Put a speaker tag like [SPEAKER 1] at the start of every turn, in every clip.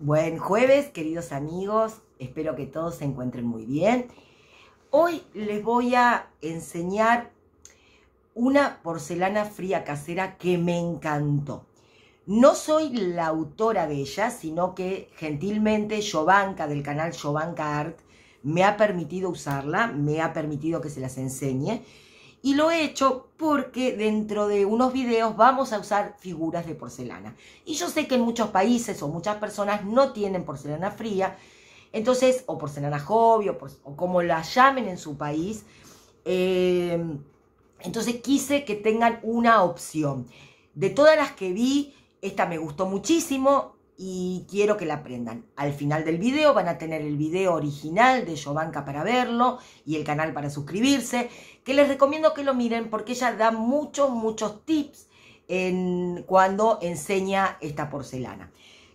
[SPEAKER 1] Buen jueves, queridos amigos. Espero que todos se encuentren muy bien. Hoy les voy a enseñar una porcelana fría casera que me encantó. No soy la autora de ella, sino que gentilmente Yovanka del canal Yovanka Art me ha permitido usarla, me ha permitido que se las enseñe y lo he hecho porque dentro de unos videos vamos a usar figuras de porcelana. Y yo sé que en muchos países o muchas personas no tienen porcelana fría, entonces, o porcelana hobby, o, como la llamen en su país. Eh, entonces quise que tengan una opción. De todas las que vi, esta me gustó muchísimo, y quiero que la aprendan. Al final del video van a tener el video original de Yovanka para verlo y el canal para suscribirse, que les recomiendo que lo miren porque ella da muchos, muchos tips en, cuando enseña esta porcelana.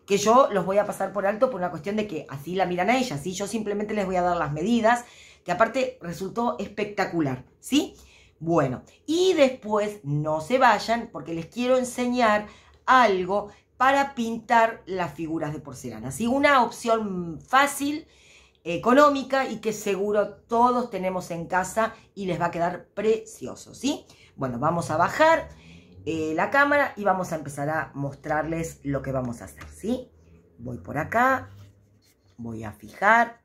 [SPEAKER 1] Que yo los voy a pasar por alto por una cuestión de que así la miran a ella, y Yo simplemente les voy a dar las medidas, que aparte resultó espectacular, ¿sí? Bueno, y después no se vayan porque les quiero enseñar algo para pintar las figuras de porcelana. Así una opción fácil, económica y que seguro todos tenemos en casa y les va a quedar precioso, ¿sí? Bueno, vamos a bajar eh, la cámara y vamos a empezar a mostrarles lo que vamos a hacer, ¿sí? Voy por acá, voy a fijar.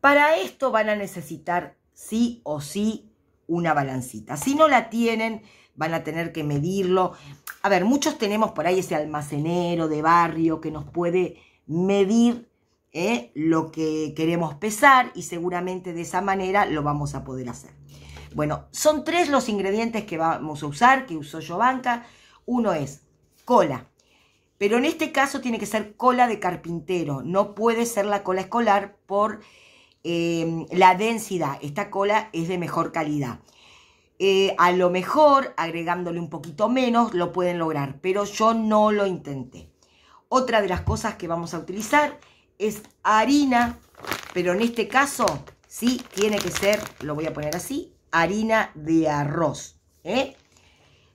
[SPEAKER 1] Para esto van a necesitar sí o sí una balancita. Si no la tienen, van a tener que medirlo. A ver, muchos tenemos por ahí ese almacenero de barrio que nos puede medir ¿eh? lo que queremos pesar y seguramente de esa manera lo vamos a poder hacer. Bueno, son tres los ingredientes que vamos a usar, que usó Yovanka. Uno es cola, pero en este caso tiene que ser cola de carpintero, no puede ser la cola escolar por eh, la densidad. Esta cola es de mejor calidad. Eh, a lo mejor agregándole un poquito menos lo pueden lograr, pero yo no lo intenté. Otra de las cosas que vamos a utilizar es harina, pero en este caso sí tiene que ser, lo voy a poner así, harina de arroz. ¿eh?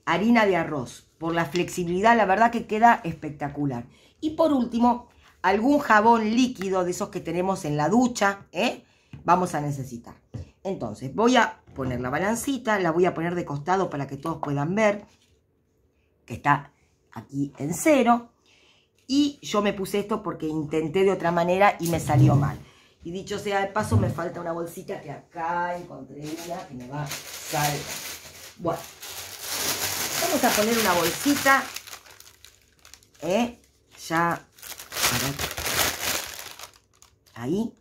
[SPEAKER 1] Harina de arroz. Por la flexibilidad, la verdad que queda espectacular. Y por último, algún jabón líquido de esos que tenemos en la ducha, ¿eh? vamos a necesitar. Entonces, voy a poner la balancita, la voy a poner de costado para que todos puedan ver, que está aquí en cero, y yo me puse esto porque intenté de otra manera y me salió mal. Y dicho sea de paso, me falta una bolsita que acá encontré una que me va a salvar. Bueno, vamos a poner una bolsita, ¿eh? ya, ahí,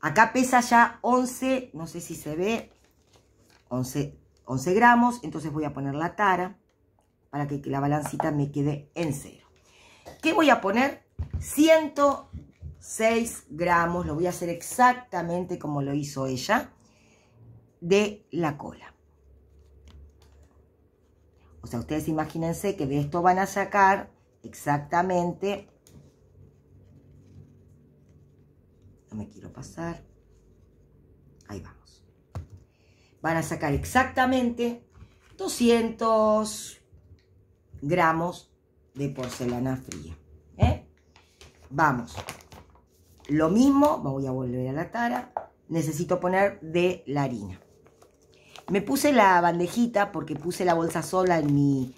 [SPEAKER 1] Acá pesa ya 11, no sé si se ve, 11, 11 gramos. Entonces voy a poner la tara para que la balancita me quede en cero. ¿Qué voy a poner? 106 gramos, lo voy a hacer exactamente como lo hizo ella, de la cola. O sea, ustedes imagínense que de esto van a sacar exactamente me quiero pasar. Ahí vamos. Van a sacar exactamente 200 gramos de porcelana fría. ¿eh? Vamos. Lo mismo, voy a volver a la tara. Necesito poner de la harina. Me puse la bandejita porque puse la bolsa sola en mi,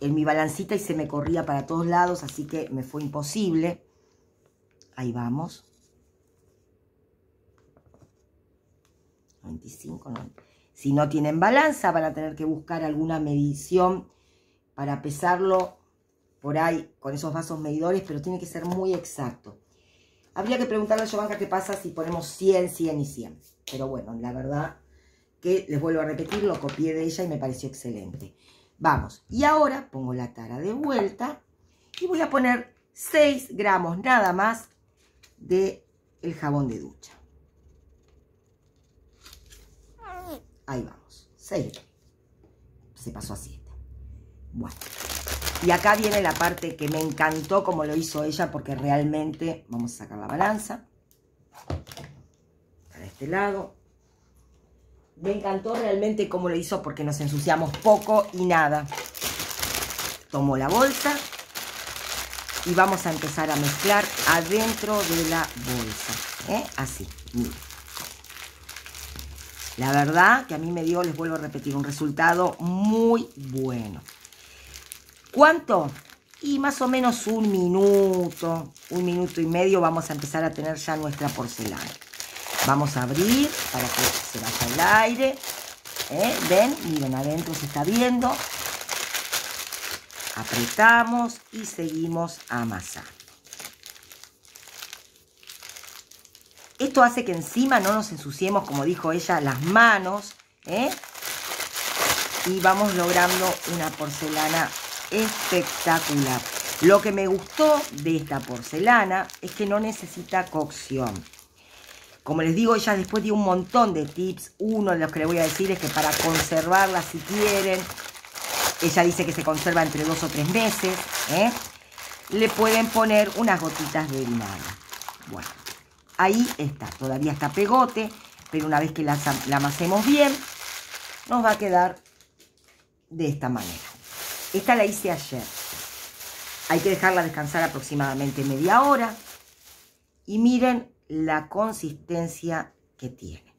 [SPEAKER 1] en mi balancita y se me corría para todos lados, así que me fue imposible. Ahí vamos. 95, 90. Si no tienen balanza, van a tener que buscar alguna medición para pesarlo por ahí con esos vasos medidores, pero tiene que ser muy exacto. Habría que preguntarle a Giovanna qué pasa si ponemos 100, 100 y 100. Pero bueno, la verdad que les vuelvo a repetir, lo copié de ella y me pareció excelente. Vamos, y ahora pongo la tara de vuelta y voy a poner 6 gramos nada más de el jabón de ducha. Ahí vamos. 6. Se pasó a siete. Bueno. Y acá viene la parte que me encantó como lo hizo ella porque realmente... Vamos a sacar la balanza. Para este lado. Me encantó realmente como lo hizo porque nos ensuciamos poco y nada. Tomó la bolsa y vamos a empezar a mezclar adentro de la bolsa. ¿eh? Así, la verdad que a mí me dio, les vuelvo a repetir, un resultado muy bueno. ¿Cuánto? Y más o menos un minuto, un minuto y medio vamos a empezar a tener ya nuestra porcelana. Vamos a abrir para que se vaya el aire. ¿eh? ¿Ven? Miren, adentro se está viendo. Apretamos y seguimos amasando. Esto hace que encima no nos ensuciemos, como dijo ella, las manos. ¿eh? Y vamos logrando una porcelana espectacular. Lo que me gustó de esta porcelana es que no necesita cocción. Como les digo, ella después dio un montón de tips. Uno de los que le voy a decir es que para conservarla si quieren, ella dice que se conserva entre dos o tres meses, ¿eh? le pueden poner unas gotitas de vinagre. Bueno, Ahí está, todavía está pegote, pero una vez que la, la amasemos bien, nos va a quedar de esta manera. Esta la hice ayer. Hay que dejarla descansar aproximadamente media hora. Y miren la consistencia que tiene.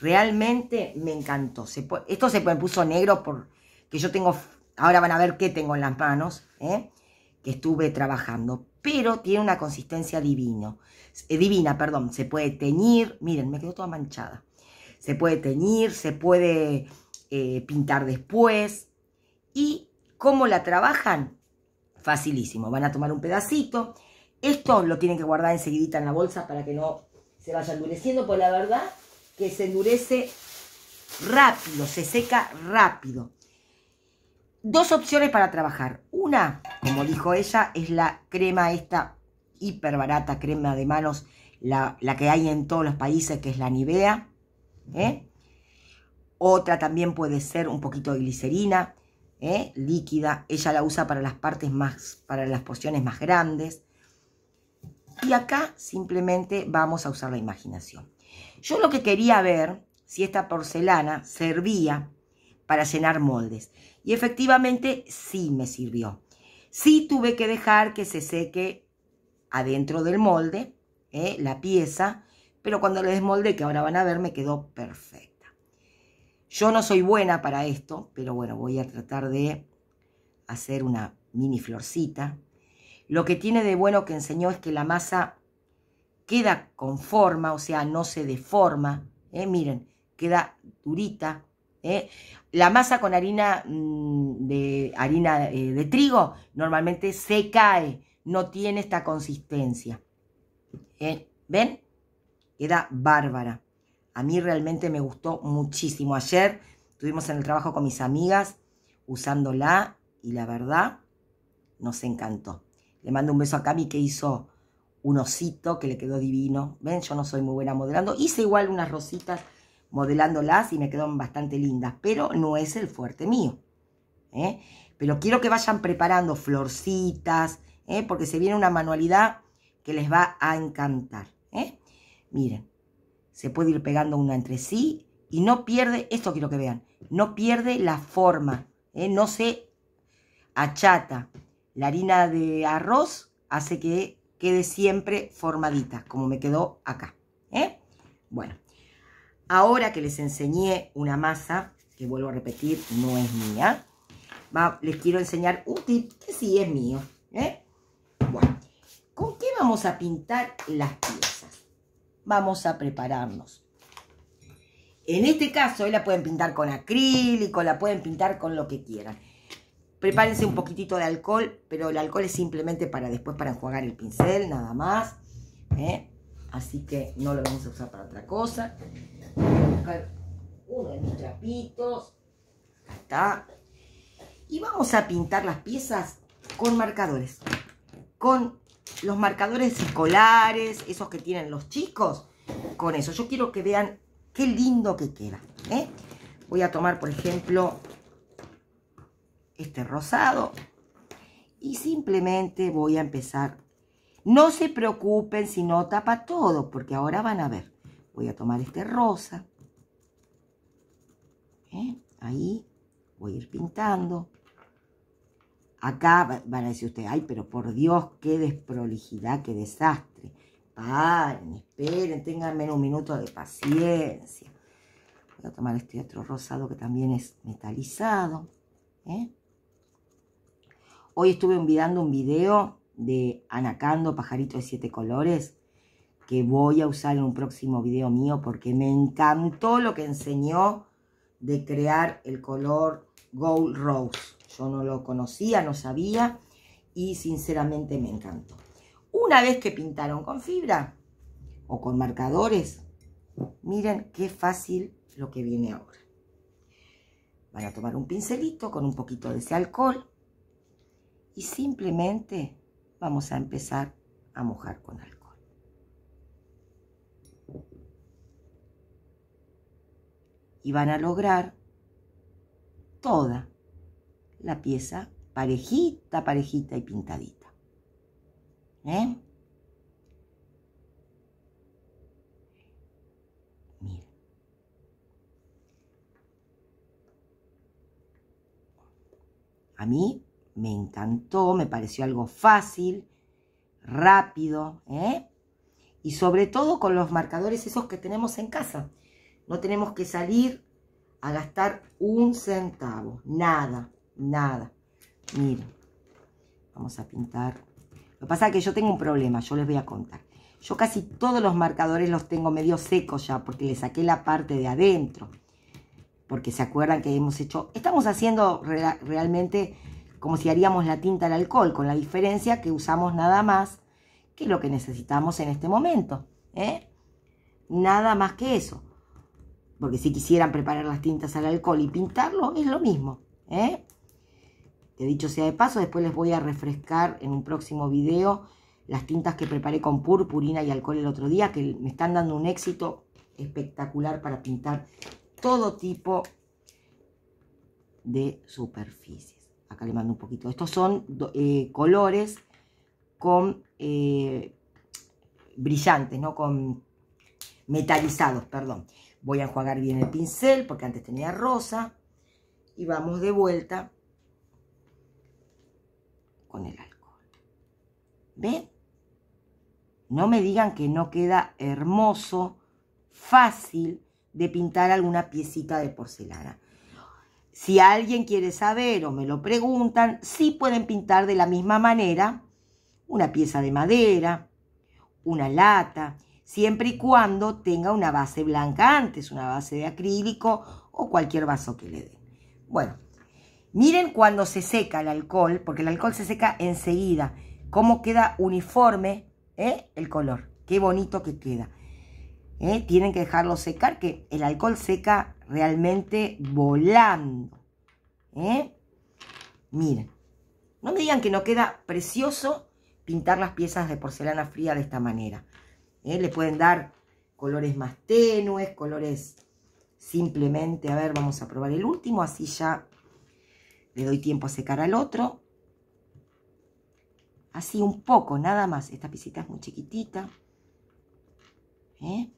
[SPEAKER 1] Realmente me encantó. esto se puso negro porque yo tengo... Ahora van a ver qué tengo en las manos, ¿eh? que estuve trabajando pero tiene una consistencia eh, divina. Perdón. Se puede teñir, miren, me quedó toda manchada. Se puede teñir, se puede eh, pintar después. ¿Y cómo la trabajan? Facilísimo. Van a tomar un pedacito. Esto lo tienen que guardar enseguidita en la bolsa para que no se vaya endureciendo, pues la verdad que se endurece rápido, se seca rápido dos opciones para trabajar. Una, como dijo ella, es la crema esta hiper barata, crema de manos, la, que hay en todos los países, que es la Nivea. ¿eh? Otra también puede ser un poquito de glicerina ¿eh? líquida. Ella la usa para las partes más, para las porciones más grandes. Y acá simplemente vamos a usar la imaginación. Yo lo que quería ver si esta porcelana servía para llenar moldes. Y efectivamente sí me sirvió. Sí tuve que dejar que se seque adentro del molde ¿eh? la pieza, pero cuando le desmolde, que ahora van a ver, me quedó perfecta. Yo no soy buena para esto, pero bueno, voy a tratar de hacer una mini florcita. Lo que tiene de bueno que enseñó es que la masa queda con forma, o sea, no se deforma. ¿eh? Miren, queda durita, ¿eh? La masa con harina, mm, de, harina eh, de trigo normalmente se cae, no tiene esta consistencia. ¿Eh? ¿Ven? Queda bárbara. A mí realmente me gustó muchísimo. Ayer estuvimos en el trabajo con mis amigas usándola y la verdad nos encantó. Le mando un beso a Cami que hizo un osito que le quedó divino. Ven, yo no soy muy buena modelando. Hice igual unas rositas modelándolas y me quedan bastante lindas, pero no es el fuerte mío. ¿eh? Pero quiero que vayan preparando florcitas, ¿eh? porque se viene una manualidad que les va a encantar. ¿eh? Miren, se puede ir pegando una entre sí y no pierde, esto quiero que vean, no pierde la forma, no se achata. La harina de arroz hace que quede siempre formadita, como me quedó acá. Bueno, Ahora que les enseñé una masa, que vuelvo a repetir, no es mía, les quiero enseñar un tip que sí es mío. ¿eh? ¿con qué vamos a pintar las piezas? Vamos a prepararnos. En este caso, la pueden pintar con acrílico, la pueden pintar con lo que quieran. Prepárense un poquitito de alcohol, pero el alcohol es simplemente para después para enjuagar el pincel, nada más. ¿eh? Así que no lo vamos a usar para otra cosa. Voy a buscar uno de mis trapitos. está. Y vamos a pintar las piezas con marcadores. Con los marcadores escolares, esos que tienen los chicos. Con eso. Yo quiero que vean qué lindo que queda. ¿eh? Voy a tomar, por ejemplo, este rosado. Y simplemente voy a empezar. No se preocupen si no tapa todo, porque ahora van a ver. Voy a tomar este rosa. ¿eh? Ahí voy a ir pintando. Acá van a decir ustedes, ay, pero por Dios, qué desprolijidad, qué desastre. Paren, esperen, menos un minuto de paciencia. Voy a tomar este otro rosado que también es metalizado. ¿eh? Hoy estuve enviando un video de Anacando Pajarito de Siete Colores que voy a usar en un próximo video mío porque me encantó lo que enseñó de crear el color Gold Rose. Yo no lo conocía, no sabía y sinceramente me encantó. Una vez que pintaron con fibra o con marcadores, miren qué fácil lo que viene ahora. Van a tomar un pincelito con un poquito de ese alcohol y simplemente vamos a empezar a mojar con alcohol. y van a lograr toda la pieza parejita, parejita y pintadita. ¿Eh? A mí me encantó, me pareció algo fácil, rápido, ¿eh? Y sobre todo con los marcadores esos que tenemos en casa no tenemos que salir a gastar un centavo. Nada, nada. Miren, vamos a pintar. Lo que pasa es que yo tengo un problema, yo les voy a contar. Yo casi todos los marcadores los tengo medio secos ya, porque le saqué la parte de adentro. Porque se acuerdan que hemos hecho... Estamos haciendo realmente como si haríamos la tinta al alcohol, con la diferencia que usamos nada más que lo que necesitamos en este momento. ¿eh? Nada más que eso porque si quisieran preparar las tintas al alcohol y pintarlo, es lo mismo. ¿eh? dicho sea de paso, después les voy a refrescar en un próximo video las tintas que preparé con purpurina y alcohol el otro día, que me están dando un éxito espectacular para pintar todo tipo de superficies. Acá le mando un poquito. Estos son eh, colores con eh, brillantes, ¿no? Con metalizados, perdón. Voy a jugar bien el pincel porque antes tenía rosa. Y vamos de vuelta con el alcohol. ¿Ven? No me digan que no queda hermoso, fácil de pintar alguna piecita de porcelana. Si alguien quiere saber o me lo preguntan, sí pueden pintar de la misma manera una pieza de madera, una lata siempre y cuando tenga una base blanca antes, una base de acrílico o cualquier vaso que le dé. Bueno, miren cuando se seca el alcohol, porque el alcohol se seca enseguida, cómo queda uniforme ¿eh? el color, qué bonito que queda. ¿Eh? Tienen que dejarlo secar, que el alcohol seca realmente volando. ¿Eh? Miren, no me digan que no queda precioso pintar las piezas de porcelana fría de esta manera. ¿eh? Le pueden dar colores más tenues, colores simplemente, a ver, vamos a probar el último, así ya le doy tiempo a secar al otro. Así un poco, nada más. Esta pisita es muy chiquitita. ¿eh?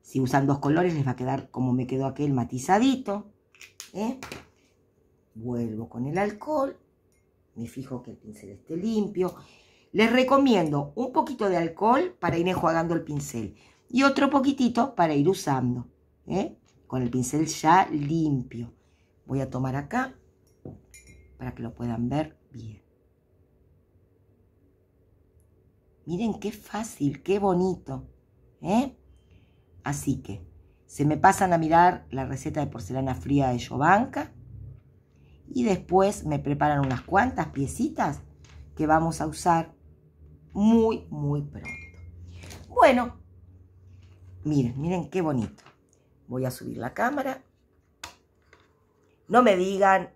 [SPEAKER 1] Si usan dos colores les va a quedar como me quedó aquel matizadito. ¿eh? Vuelvo con el alcohol. Me fijo que el pincel esté limpio. Les recomiendo un poquito de alcohol para ir enjuagando el pincel y otro poquitito para ir usando, ¿eh? con el pincel ya limpio. Voy a tomar acá para que lo puedan ver bien. Miren qué fácil, qué bonito. ¿eh? Así que se me pasan a mirar la receta de porcelana fría de Yovanka y después me preparan unas cuantas piecitas que vamos a usar muy, muy pronto. Bueno, miren, miren qué bonito. Voy a subir la cámara. No me digan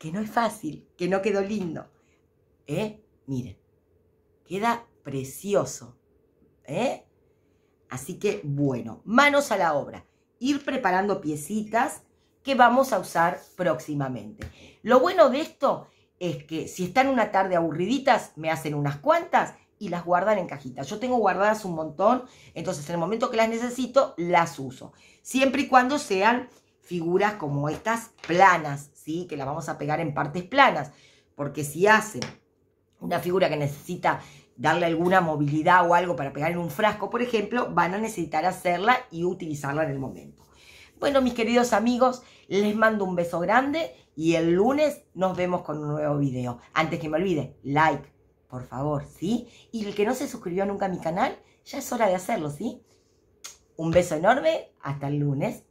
[SPEAKER 1] que no es fácil, que no quedó lindo. ¿Eh? Miren, queda precioso. ¿Eh? Así que, bueno, manos a la obra. Ir preparando piecitas que vamos a usar próximamente. Lo bueno de esto es que si están una tarde aburriditas, me hacen unas cuantas y las guardan en cajitas. Yo tengo guardadas un montón, entonces en el momento que las necesito, las uso. Siempre y cuando sean figuras como estas planas, ¿sí? Que las vamos a pegar en partes planas, porque si hacen una figura que necesita darle alguna movilidad o algo para pegar en un frasco, por ejemplo, van a necesitar hacerla y utilizarla en el momento. Bueno, mis queridos amigos, les mando un beso grande y el lunes nos vemos con un nuevo video. Antes que me olvide, like, por favor, ¿sí? Y el que no se suscribió nunca a mi canal, ya es hora de hacerlo, ¿sí? Un beso enorme, hasta el lunes.